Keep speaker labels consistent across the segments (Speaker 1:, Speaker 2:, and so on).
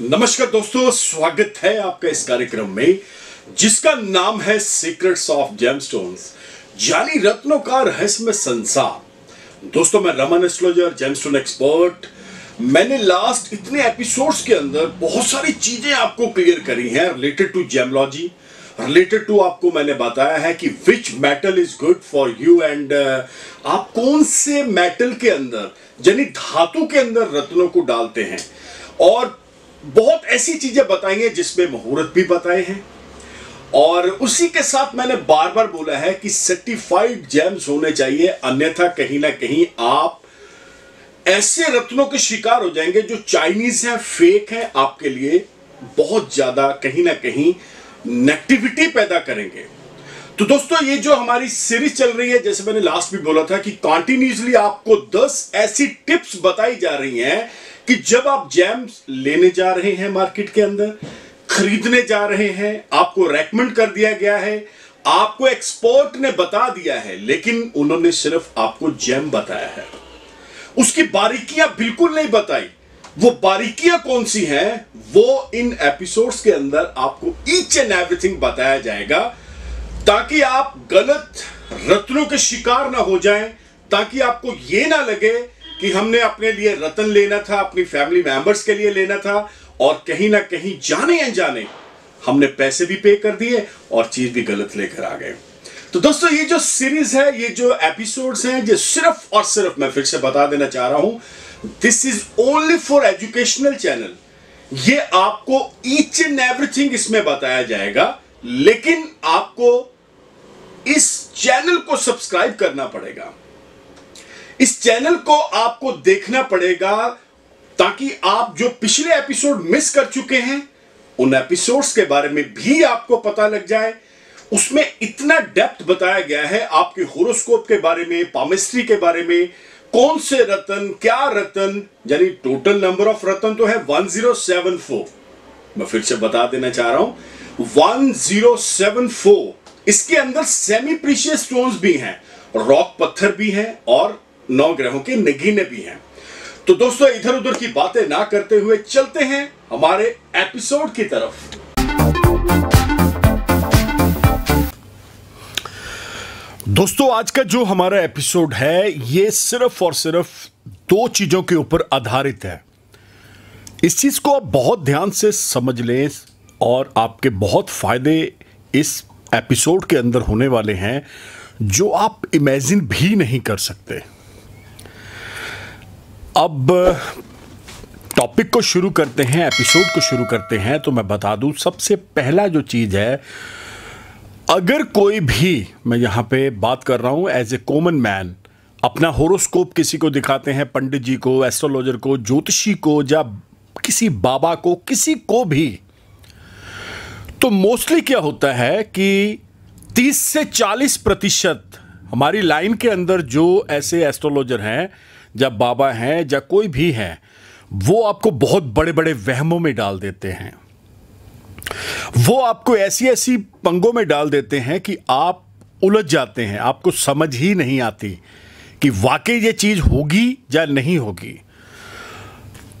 Speaker 1: नमस्कार दोस्तों स्वागत है आपका इस कार्यक्रम में जिसका नाम है सीक्रेट्स ऑफ जेमस्टोन्स जाली रत्नों का रहस्यमय संसार दोस्तों मैं रमन एस्ट्रोलॉजर जेमस्टोन एक्सपर्ट मैंने लास्ट इतने एपिसोड्स के अंदर बहुत सारी चीजें आपको क्लियर करी हैं related to gemology related to आपको मैंने बताया है कि which metal is good for you and आप कौन से मेटल के अंदर यानी धातु के अंदर रत्नों को डालते हैं और बहुत ऐसी चीजें बताई हैं जिसमें मुहूर्त भी बताए हैं और उसी के साथ मैंने बार बार बोला है कि सर्टिफाइड जेम्स होने चाहिए अन्यथा कहीं ना कहीं आप ऐसे रत्नों के शिकार हो जाएंगे जो चाइनीज हैं फेक हैं आपके लिए बहुत ज्यादा कहीं ना कहीं नेगेटिविटी पैदा करेंगे तो दोस्तों ये जो हमारी सीरीज चल रही है जैसे मैंने लास्ट भी बोला था कि कॉन्टिन्यूसली आपको 10 ऐसी टिप्स बताई जा रही हैं कि जब आप जैम्स लेने जा रहे हैं मार्केट के अंदर खरीदने जा रहे हैं आपको रेकमेंड कर दिया गया है आपको एक्सपोर्ट ने बता दिया है लेकिन उन्होंने सिर्फ आपको जैम बताया है उसकी बारीकियां बिल्कुल नहीं बताई वो बारीकियां कौन सी हैं वो इन एपिसोड्स के अंदर आपको ईच एंड एवरीथिंग बताया जाएगा ताकि आप गलत रत्नों के शिकार ना हो जाएं ताकि आपको ये ना लगे कि हमने अपने लिए रतन लेना था अपनी फैमिली मेंबर्स के लिए लेना था और कहीं ना कहीं जाने अनजाने हमने पैसे भी पे कर दिए और चीज भी गलत लेकर आ गए तो दोस्तों ये जो सीरीज है ये जो एपिसोड्स हैं ये सिर्फ और सिर्फ मैं फिर से बता देना चाह रहा हूं this is only for educational channel ये आपको ईच एंड एवरीथिंग इसमें बताया जाएगा लेकिन आपको इस चैनल को सब्सक्राइब करना पड़ेगा इस चैनल को आपको देखना पड़ेगा ताकि आप जो पिछले एपिसोड मिस कर चुके हैं उन एपिसोड्स के बारे में भी आपको पता लग जाए उसमें इतना डेप्थ बताया गया है आपके होरोस्कोप के बारे में पामिस्ट्री के बारे में कौन से रतन क्या रतन यानी टोटल नंबर ऑफ रतन तो है 1074 मैं फिर से बता देना चाह रहा हूं 1074 इसके अंदर सेमी प्रीशियस स्टोन्स भी हैं रॉक पत्थर भी हैं और नौ ग्रहों के नगीने भी हैं तो दोस्तों इधर उधर की बातें ना करते हुए चलते हैं हमारे एपिसोड की तरफ दोस्तों आज का जो हमारा एपिसोड है ये सिर्फ और सिर्फ दो चीजों के ऊपर आधारित है इस चीज को आप बहुत ध्यान से समझ लें और आपके बहुत फायदे इस एपिसोड के अंदर होने वाले हैं जो आप इमेजिन भी नहीं कर सकते अब टॉपिक को शुरू करते हैं एपिसोड को शुरू करते हैं तो मैं बता दूं सबसे पहला जो चीज़ है अगर कोई भी मैं यहाँ पे बात कर रहा हूँ एज ए कॉमन मैन अपना होरोस्कोप किसी को दिखाते हैं पंडित जी को एस्ट्रोलॉजर को ज्योतिषी को या किसी बाबा को किसी को भी तो मोस्टली क्या होता है कि 30 से 40 प्रतिशत हमारी लाइन के अंदर जो ऐसे एस्ट्रोलॉजर हैं या बाबा हैं या कोई भी हैं वो आपको बहुत बड़े बड़े वहमों में डाल देते हैं वो आपको ऐसी ऐसी पंगों में डाल देते हैं कि आप उलझ जाते हैं आपको समझ ही नहीं आती कि वाकई ये चीज़ होगी या नहीं होगी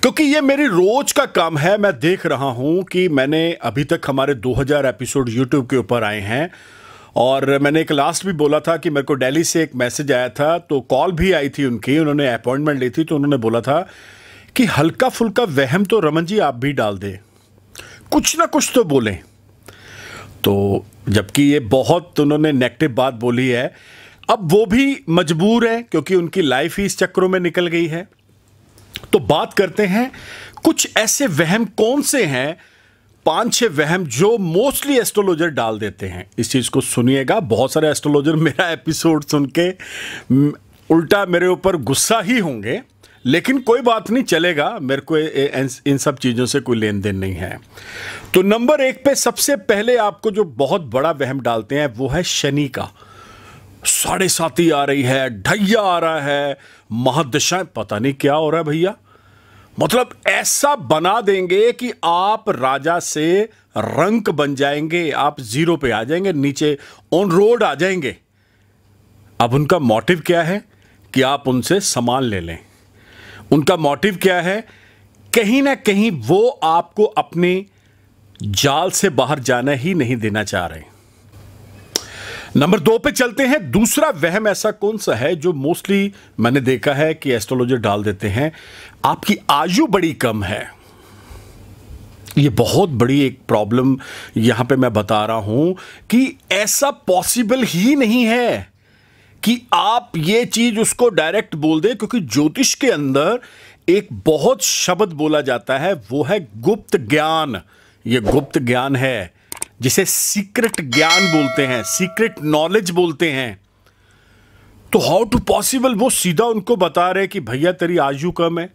Speaker 1: क्योंकि ये मेरी रोज का काम है मैं देख रहा हूं कि मैंने अभी तक हमारे 2000 एपिसोड यूट्यूब के ऊपर आए हैं और मैंने एक लास्ट भी बोला था कि मेरे को दिल्ली से एक मैसेज आया था तो कॉल भी आई थी उनकी उन्होंने अपॉइंटमेंट ली थी तो उन्होंने बोला था कि हल्का फुल्का वहम तो रमन जी आप भी डाल दें कुछ ना कुछ तो बोलें तो जबकि ये बहुत उन्होंने नेगेटिव बात बोली है अब वो भी मजबूर है क्योंकि उनकी लाइफ ही इस चक्रों में निकल गई है तो बात करते हैं कुछ ऐसे वहम कौन से हैं पांच छह वहम जो मोस्टली एस्ट्रोलॉजर डाल देते हैं इस चीज़ को सुनिएगा बहुत सारे एस्ट्रोलॉजर मेरा एपिसोड सुन के उल्टा मेरे ऊपर गुस्सा ही होंगे लेकिन कोई बात नहीं चलेगा मेरे को इन सब चीज़ों से कोई लेन देन नहीं है तो नंबर एक पे सबसे पहले आपको जो बहुत बड़ा वहम डालते हैं वो है शनि का साढ़े साथी आ रही है ढैया आ रहा है महादशाएं पता नहीं क्या हो रहा है भैया मतलब ऐसा बना देंगे कि आप राजा से रंक बन जाएंगे आप जीरो पे आ जाएंगे नीचे ऑन रोड आ जाएंगे अब उनका मोटिव क्या है कि आप उनसे सामान ले लें उनका मोटिव क्या है कहीं ना कहीं वो आपको अपने जाल से बाहर जाना ही नहीं देना चाह रहे नंबर दो पे चलते हैं दूसरा वहम ऐसा कौन सा है जो मोस्टली मैंने देखा है कि एस्ट्रोलॉजर डाल देते हैं आपकी आयु बड़ी कम है ये बहुत बड़ी एक प्रॉब्लम यहां पे मैं बता रहा हूं कि ऐसा पॉसिबल ही नहीं है कि आप ये चीज़ उसको डायरेक्ट बोल दे क्योंकि ज्योतिष के अंदर एक बहुत शब्द बोला जाता है वो है गुप्त ज्ञान ये गुप्त ज्ञान है जिसे सीक्रेट ज्ञान बोलते हैं सीक्रेट नॉलेज बोलते हैं तो हाउ टू पॉसिबल वो सीधा उनको बता रहे कि भैया तेरी आयु कम है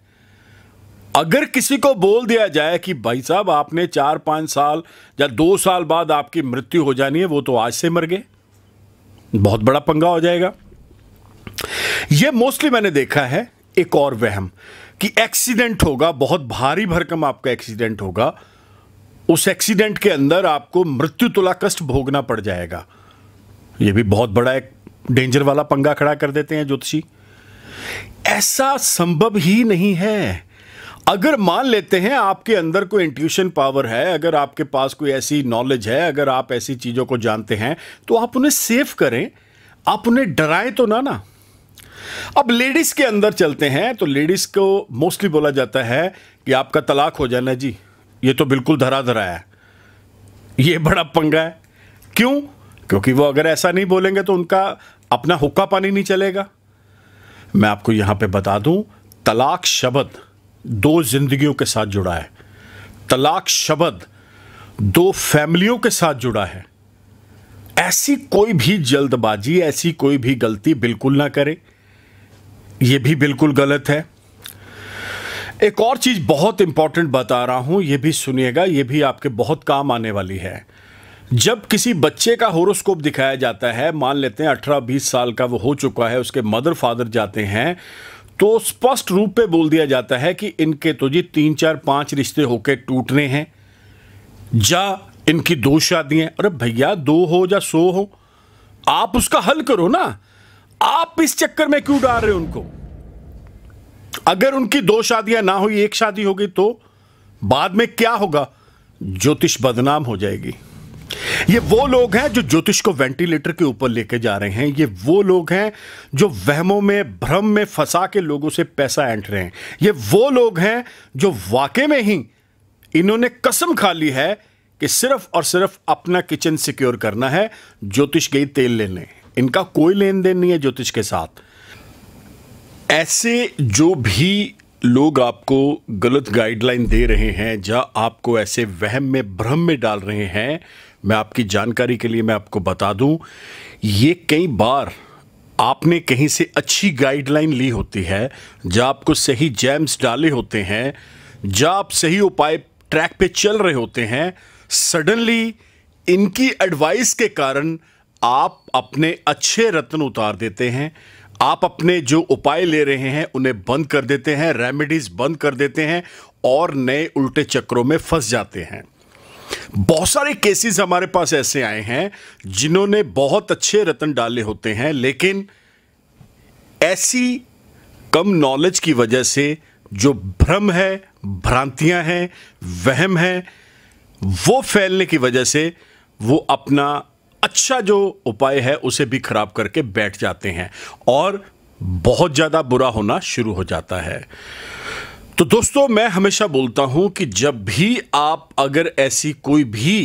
Speaker 1: अगर किसी को बोल दिया जाए कि भाई साहब आपने चार पांच साल या दो साल बाद आपकी मृत्यु हो जानी है वो तो आज से मर गए बहुत बड़ा पंगा हो जाएगा ये मोस्टली मैंने देखा है एक और वहम कि एक्सीडेंट होगा बहुत भारी भरकम आपका एक्सीडेंट होगा उस एक्सीडेंट के अंदर आपको मृत्यु तुला कष्ट भोगना पड़ जाएगा यह भी बहुत बड़ा एक डेंजर वाला पंगा खड़ा कर देते हैं ज्योतिषी ऐसा संभव ही नहीं है अगर मान लेते हैं आपके अंदर कोई इंट्यूशन पावर है अगर आपके पास कोई ऐसी नॉलेज है अगर आप ऐसी चीज़ों को जानते हैं तो आप उन्हें सेफ करें आप उन्हें डराएं तो ना ना अब लेडीज़ के अंदर चलते हैं तो लेडीज़ को मोस्टली बोला जाता है कि आपका तलाक हो जाना जी ये तो बिल्कुल धरा धरा है ये बड़ा पंगा है क्यों क्योंकि वो अगर ऐसा नहीं बोलेंगे तो उनका अपना हुक्का पानी नहीं चलेगा मैं आपको यहां पे बता दूं तलाक शब्द दो जिंदगियों के साथ जुड़ा है तलाक शब्द दो फैमिलियों के साथ जुड़ा है ऐसी कोई भी जल्दबाजी ऐसी कोई भी गलती बिल्कुल ना करे यह भी बिल्कुल गलत है एक और चीज़ बहुत इंपॉर्टेंट बता रहा हूं यह भी सुनिएगा यह भी आपके बहुत काम आने वाली है जब किसी बच्चे का होरोस्कोप दिखाया जाता है मान लेते हैं अठारह बीस साल का वो हो चुका है उसके मदर फादर जाते हैं तो स्पष्ट रूप पे बोल दिया जाता है कि इनके तो जी तीन चार पांच रिश्ते होके टूटने हैं या इनकी दो शादियां अरे भैया दो हो या सो हो आप उसका हल करो ना आप इस चक्कर में क्यों डाल रहे हो उनको अगर उनकी दो शादियां ना हुई एक शादी होगी तो बाद में क्या होगा ज्योतिष बदनाम हो जाएगी ये वो लोग हैं जो ज्योतिष को वेंटिलेटर के ऊपर लेके जा रहे हैं ये वो लोग हैं जो वहमों में भ्रम में फंसा के लोगों से पैसा एंट रहे हैं ये वो लोग हैं जो वाकई में ही इन्होंने कसम खा ली है कि सिर्फ और सिर्फ अपना किचन सिक्योर करना है ज्योतिष गई तेल लेने इनका कोई लेन देन नहीं है ज्योतिष के साथ ऐसे जो भी लोग आपको गलत गाइडलाइन दे रहे हैं या आपको ऐसे वहम में भ्रम में डाल रहे हैं मैं आपकी जानकारी के लिए मैं आपको बता दूं ये कई बार आपने कहीं से अच्छी गाइडलाइन ली होती है जहाँ आपको सही जैम्स डाले होते हैं जहाँ आप सही उपाय ट्रैक पे चल रहे होते हैं सडनली इनकी एडवाइस के कारण आप अपने अच्छे रत्न उतार देते हैं आप अपने जो उपाय ले रहे हैं उन्हें बंद कर देते हैं रेमेडीज बंद कर देते हैं और नए उल्टे चक्रों में फंस जाते हैं बहुत सारे केसेस हमारे पास ऐसे आए हैं जिन्होंने बहुत अच्छे रतन डाले होते हैं लेकिन ऐसी कम नॉलेज की वजह से जो भ्रम है भ्रांतियां हैं वहम है वो फैलने की वजह से वो अपना अच्छा जो उपाय है उसे भी खराब करके बैठ जाते हैं और बहुत ज़्यादा बुरा होना शुरू हो जाता है तो दोस्तों मैं हमेशा बोलता हूं कि जब भी आप अगर ऐसी कोई भी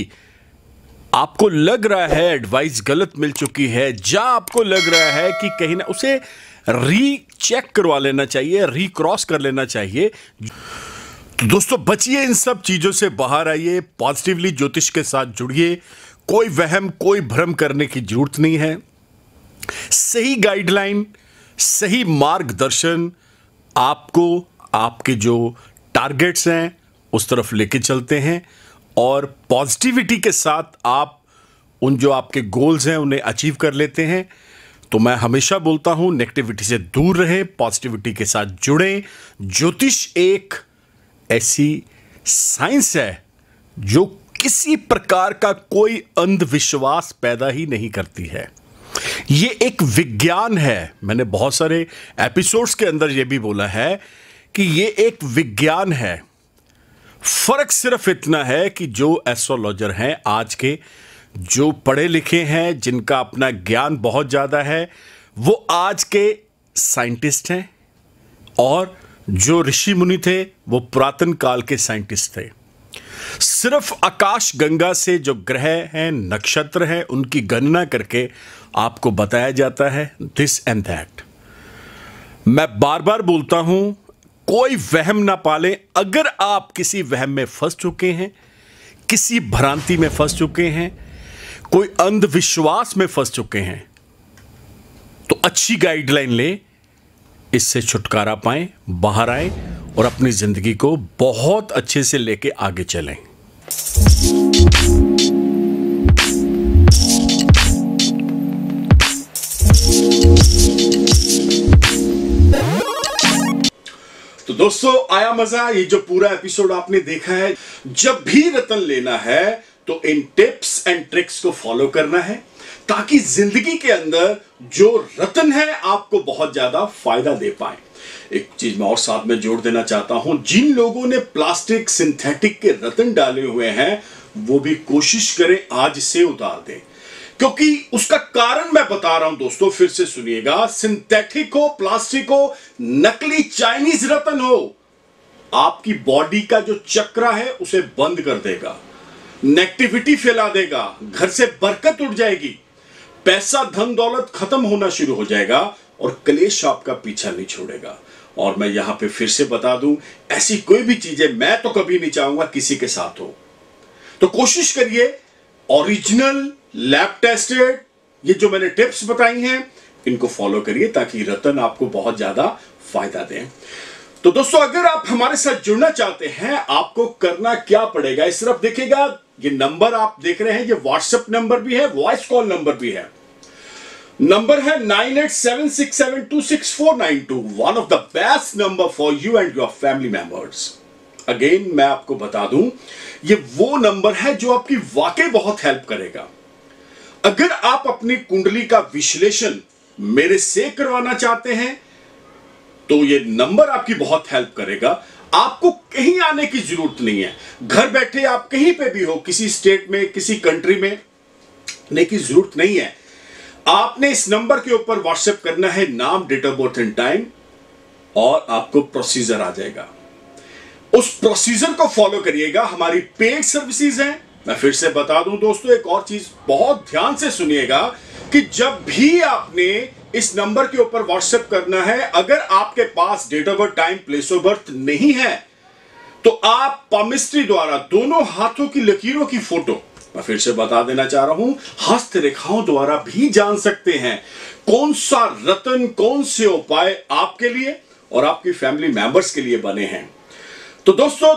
Speaker 1: आपको लग रहा है एडवाइस गलत मिल चुकी है या आपको लग रहा है कि कहीं ना उसे री चेक करवा लेना चाहिए री क्रॉस कर लेना चाहिए तो दोस्तों बचिए इन सब चीज़ों से बाहर आइए पॉजिटिवली ज्योतिष के साथ जुड़िए कोई वहम कोई भ्रम करने की जरूरत नहीं है सही गाइडलाइन सही मार्गदर्शन आपको आपके जो टारगेट्स हैं उस तरफ लेके चलते हैं और पॉजिटिविटी के साथ आप उन जो आपके गोल्स हैं उन्हें अचीव कर लेते हैं तो मैं हमेशा बोलता हूं नेगेटिविटी से दूर रहें पॉजिटिविटी के साथ जुड़ें ज्योतिष एक ऐसी साइंस है जो किसी प्रकार का कोई अंधविश्वास पैदा ही नहीं करती है ये एक विज्ञान है मैंने बहुत सारे एपिसोड्स के अंदर यह भी बोला है कि ये एक विज्ञान है फर्क सिर्फ इतना है कि जो एस्ट्रोलॉजर हैं आज के जो पढ़े लिखे हैं जिनका अपना ज्ञान बहुत ज़्यादा है वो आज के साइंटिस्ट हैं और जो ऋषि मुनि थे वो पुरातन काल के साइंटिस्ट थे सिर्फ आकाश गंगा से जो ग्रह हैं नक्षत्र हैं उनकी गणना करके आपको बताया जाता है दिस एंड दैट मैं बार बार बोलता हूं कोई वहम ना पालें अगर आप किसी वहम में फंस चुके हैं किसी भ्रांति में फंस चुके हैं कोई अंधविश्वास में फंस चुके हैं तो अच्छी गाइडलाइन लें इससे छुटकारा पाएं बाहर आए और अपनी ज़िंदगी को बहुत अच्छे से लेके आगे चलें तो दोस्तों आया मजा ये जो पूरा एपिसोड आपने देखा है जब भी रतन लेना है तो इन टिप्स एंड ट्रिक्स को फॉलो करना है ताकि जिंदगी के अंदर जो रतन है आपको बहुत ज्यादा फायदा दे पाए एक चीज मैं और साथ में जोड़ देना चाहता हूं जिन लोगों ने प्लास्टिक सिंथेटिक के रतन डाले हुए हैं वो भी कोशिश करें आज से उतार दें क्योंकि उसका कारण मैं बता रहा हूं दोस्तों फिर से सुनिएगा सिंथेटिक हो प्लास्टिक हो नकली चाइनीज रतन हो आपकी बॉडी का जो चक्रा है उसे बंद कर देगा नेगेटिविटी फैला देगा घर से बरकत उठ जाएगी पैसा धन दौलत खत्म होना शुरू हो जाएगा और क्लेश आपका पीछा नहीं छोड़ेगा और मैं यहां पे फिर से बता दूं ऐसी कोई भी चीजें मैं तो कभी नहीं चाहूंगा किसी के साथ हो तो कोशिश करिए ओरिजिनल लैब टेस्टेड ये जो मैंने टिप्स बताई हैं इनको फॉलो करिए ताकि रतन आपको बहुत ज्यादा फायदा दें तो दोस्तों अगर आप हमारे साथ जुड़ना चाहते हैं आपको करना क्या पड़ेगा इस तरफ देखिएगा ये नंबर आप देख रहे हैं ये व्हाट्सएप नंबर भी है वॉइस कॉल नंबर भी है नंबर है nine eight seven six seven two six four nine two one of the best number for you and your family members again मैं आपको बता दूं ये वो नंबर है जो आपकी वाकई बहुत हेल्प करेगा अगर आप अपनी कुंडली का विश्लेषण मेरे से करवाना चाहते हैं तो ये नंबर आपकी बहुत हेल्प करेगा आपको कहीं आने की जरूरत नहीं है घर बैठे आप कहीं पे भी हो किसी स्टेट में किसी कंट्री में ने की जरूरत नहीं है आपने इस नंबर के ऊपर व्हाट्सएप करना है नाम date of birth and time और आपको प्रोसीजर आ जाएगा उस प्रोसीजर को फॉलो करिएगा हमारी पेड सर्विसेज हैं मैं फिर से बता दूं दोस्तों एक और चीज बहुत ध्यान से सुनिएगा कि जब भी आपने इस नंबर के ऊपर व्हाट्सएप करना है अगर आपके पास date of birth time place of birth नहीं है तो आप पमिस्ट्री द्वारा दोनों हाथों की लकीरों की फोटो मैं फिर से बता देना चाह रहा हूं हस्त रेखाओं द्वारा भी जान सकते हैं कौन सा रतन कौन से उपाय आपके लिए और आपकी फैमिली मेंबर्स के लिए बने हैं तो दोस्तों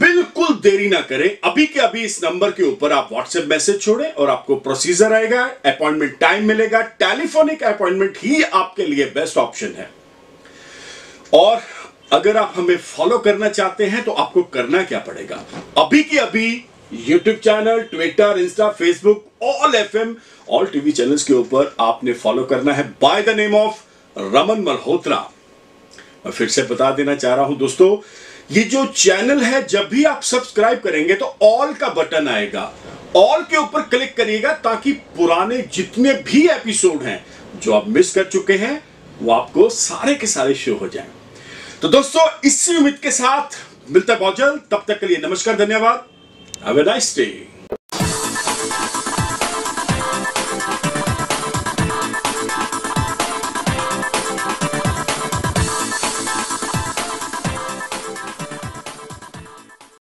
Speaker 1: बिल्कुल देरी ना करें अभी के अभी इस नंबर के ऊपर आप व्हाट्सएप मैसेज छोड़ें और आपको प्रोसीजर आएगा अपॉइंटमेंट टाइम मिलेगा टेलीफोनिक अपॉइंटमेंट ही आपके लिए बेस्ट ऑप्शन है और अगर आप हमें फॉलो करना चाहते हैं तो आपको करना क्या पड़ेगा अभी के अभी YouTube channel Twitter Insta Facebook all FM all TV टीवी चैनल के ऊपर आपने फॉलो करना है by the name of Raman Malhotra मैं फिर से बता देना चाह रहा हूं दोस्तों ये जो चैनल है जब भी आप सब्सक्राइब करेंगे तो ऑल का बटन आएगा ऑल के ऊपर क्लिक करिएगा ताकि पुराने जितने भी एपिसोड हैं जो आप मिस कर चुके हैं वो आपको सारे के सारे शो हो जाएं तो दोस्तों इसी उम्मीद के साथ मिलता बहुत जल्द तब तक के लिए नमस्कार धन्यवाद हैव ए नाइस डे